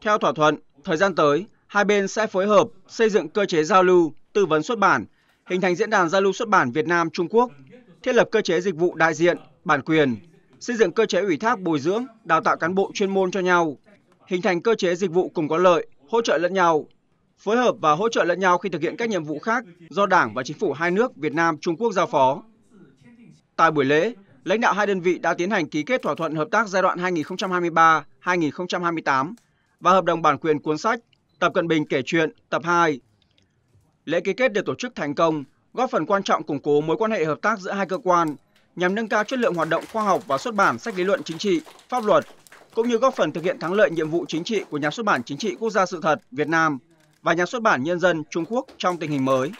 Theo thỏa thuận, thời gian tới, hai bên sẽ phối hợp xây dựng cơ chế giao lưu, tư vấn xuất bản, hình thành diễn đàn giao lưu xuất bản Việt Nam Trung Quốc, thiết lập cơ chế dịch vụ đại diện, bản quyền, xây dựng cơ chế ủy thác bồi dưỡng, đào tạo cán bộ chuyên môn cho nhau, hình thành cơ chế dịch vụ cùng có lợi, hỗ trợ lẫn nhau, phối hợp và hỗ trợ lẫn nhau khi thực hiện các nhiệm vụ khác do Đảng và chính phủ hai nước Việt Nam Trung Quốc giao phó. Tại buổi lễ, lãnh đạo hai đơn vị đã tiến hành ký kết thỏa thuận hợp tác giai đoạn 2023-2028 và hợp đồng bản quyền cuốn sách Tập Cận Bình kể chuyện tập 2. Lễ ký kết được tổ chức thành công, góp phần quan trọng củng cố mối quan hệ hợp tác giữa hai cơ quan nhằm nâng cao chất lượng hoạt động khoa học và xuất bản sách lý luận chính trị, pháp luật, cũng như góp phần thực hiện thắng lợi nhiệm vụ chính trị của nhà xuất bản chính trị quốc gia sự thật Việt Nam và nhà xuất bản nhân dân Trung Quốc trong tình hình mới.